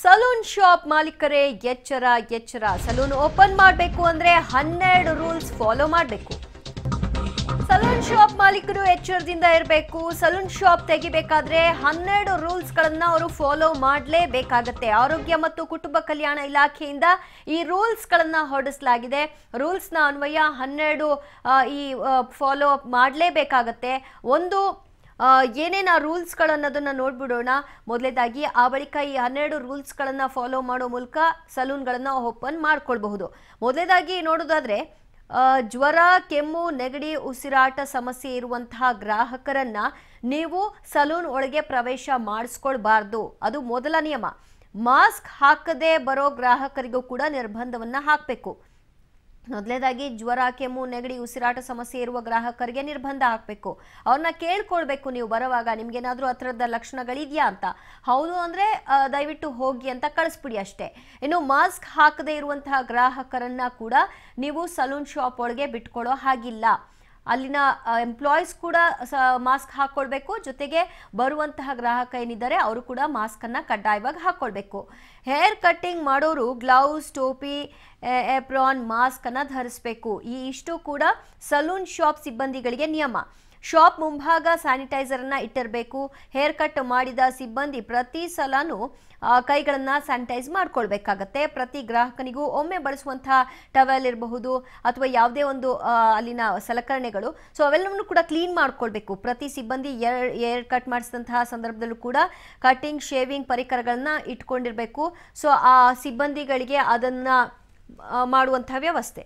salon shop ಮಾಲೀಕರೇ ಎಚ್ಚರ ಎಚ್ಚರ salon open ಮಾಡಬೇಕು ಅಂದ್ರೆ ಹನ್ನೆರಡು ರೂಲ್ಸ್ ಫಾಲೋ ಮಾಡಬೇಕು ಸಲೂನ್ ಶಾಪ್ ಮಾಲೀಕರು ಎಚ್ಚರದಿಂದ ಇರಬೇಕು ಸಲೂನ್ ಶಾಪ್ ತೆಗಿಬೇಕಾದ್ರೆ ಹನ್ನೆರಡು ರೂಲ್ಸ್ಗಳನ್ನು ಅವರು ಫಾಲೋ ಮಾಡಲೇಬೇಕಾಗತ್ತೆ ಆರೋಗ್ಯ ಮತ್ತು ಕುಟುಂಬ ಕಲ್ಯಾಣ ಇಲಾಖೆಯಿಂದ ಈ ರೂಲ್ಸ್ಗಳನ್ನು ಹೊರಡಿಸಲಾಗಿದೆ ರೂಲ್ಸ್ನ ಅನ್ವಯ ಹನ್ನೆರಡು ಈ ಫಾಲೋ ಅಪ್ ಮಾಡಲೇಬೇಕಾಗತ್ತೆ ಒಂದು ಏನೇನು ಆ ರೂಲ್ಸ್ಗಳನ್ನೋದನ್ನು ನೋಡ್ಬಿಡೋಣ ಮೊದಲೇದಾಗಿ ಆ ಬಳಿಕ ಈ ಹನ್ನೆರಡು ರೂಲ್ಸ್ಗಳನ್ನು ಫಾಲೋ ಮಾಡೋ ಮೂಲಕ ಸಲೂನ್ಗಳನ್ನು ಓಪನ್ ಮಾಡ್ಕೊಳ್ಬಹುದು ಮೊದಲೇದಾಗಿ ನೋಡೋದಾದರೆ ಜ್ವರ ಕೆಮ್ಮು ನೆಗಡಿ ಉಸಿರಾಟ ಸಮಸ್ಯೆ ಇರುವಂತಹ ಗ್ರಾಹಕರನ್ನ ನೀವು ಸಲೂನ್ ಒಳಗೆ ಪ್ರವೇಶ ಮಾಡಿಸ್ಕೊಳ್ಬಾರ್ದು ಅದು ಮೊದಲ ನಿಯಮ ಮಾಸ್ಕ್ ಹಾಕದೆ ಬರೋ ಗ್ರಾಹಕರಿಗೂ ಕೂಡ ನಿರ್ಬಂಧವನ್ನು ಹಾಕಬೇಕು ಮೊದಲೇದಾಗಿ ಜ್ವರ ಕೆಮ್ಮು ನೆಗಡಿ ಉಸಿರಾಟ ಸಮಸ್ಯೆ ಇರುವ ಗ್ರಾಹಕರಿಗೆ ನಿರ್ಬಂಧ ಹಾಕಬೇಕು ಅವ್ರನ್ನ ಕೇಳ್ಕೊಳ್ಬೇಕು ನೀವು ಬರುವಾಗ ನಿಮ್ಗೇನಾದರೂ ಆ ಥರದ ಲಕ್ಷಣಗಳಿದೆಯಾ ಅಂತ ಹೌದು ಅಂದರೆ ದಯವಿಟ್ಟು ಹೋಗಿ ಅಂತ ಕಳಿಸ್ಬಿಡಿ ಅಷ್ಟೇ ಇನ್ನು ಮಾಸ್ಕ್ ಹಾಕದೇ ಇರುವಂತಹ ಗ್ರಾಹಕರನ್ನ ಕೂಡ ನೀವು ಸಲೂನ್ ಶಾಪ್ ಒಳಗೆ ಬಿಟ್ಕೊಳ್ಳೋ ಹಾಗಿಲ್ಲ ಅಲ್ಲಿನ ಎಂಪ್ಲಾಯೀಸ್ ಕೂಡ ಮಾಸ್ಕ್ ಹಾಕ್ಕೊಳ್ಬೇಕು ಜೊತೆಗೆ ಬರುವಂತಹ ಗ್ರಾಹಕ ಏನಿದ್ದಾರೆ ಅವರು ಕೂಡ ಮಾಸ್ಕನ್ನು ಕಡ್ಡಾಯವಾಗಿ ಹಾಕೊಳ್ಬೇಕು ಹೇರ್ ಕಟ್ಟಿಂಗ್ ಮಾಡೋರು ಗ್ಲೌಸ್ ಟೋಪಿ ಏಪ್ರಾನ್ ಮಾಸ್ಕ್ ಅನ್ನ ಧರಿಸಬೇಕು ಈ ಇಷ್ಟು ಕೂಡ ಸಲೂನ್ ಶಾಪ್ ಸಿಬ್ಬಂದಿಗಳಿಗೆ ನಿಯಮ ಶಾಪ್ ಮುಂಭಾಗ ಸ್ಯಾನಿಟೈಸರ್ ಅನ್ನ ಇಟ್ಟಿರಬೇಕು ಹೇರ್ ಕಟ್ ಮಾಡಿದ ಸಿಬ್ಬಂದಿ ಪ್ರತಿ ಸಲಾನು ಕೈಗಳನ್ನು ಸ್ಯಾನಿಟೈಸ್ ಮಾಡ್ಕೊಳ್ಬೇಕಾಗತ್ತೆ ಪ್ರತಿ ಗ್ರಾಹಕನಿಗೂ ಒಮ್ಮೆ ಬಳಸುವಂತಹ ಟವೆಲ್ ಇರಬಹುದು ಅಥವಾ ಯಾವುದೇ ಒಂದು ಅಲ್ಲಿನ ಸಲಕರಣೆಗಳು ಸೊ ಅವೆಲ್ಲವನ್ನು ಕೂಡ ಕ್ಲೀನ್ ಮಾಡ್ಕೊಳ್ಬೇಕು ಪ್ರತಿ ಸಿಬ್ಬಂದಿ ಏರ್ ಕಟ್ ಮಾಡಿಸಿದಂತಹ ಸಂದರ್ಭದಲ್ಲೂ ಕೂಡ ಕಟಿಂಗ್ ಶೇವಿಂಗ್ ಪರಿಕರಗಳನ್ನ ಇಟ್ಕೊಂಡಿರಬೇಕು ಸೊ ಆ ಸಿಬ್ಬಂದಿಗಳಿಗೆ ಅದನ್ನು ಮಾಡುವಂಥ ವ್ಯವಸ್ಥೆ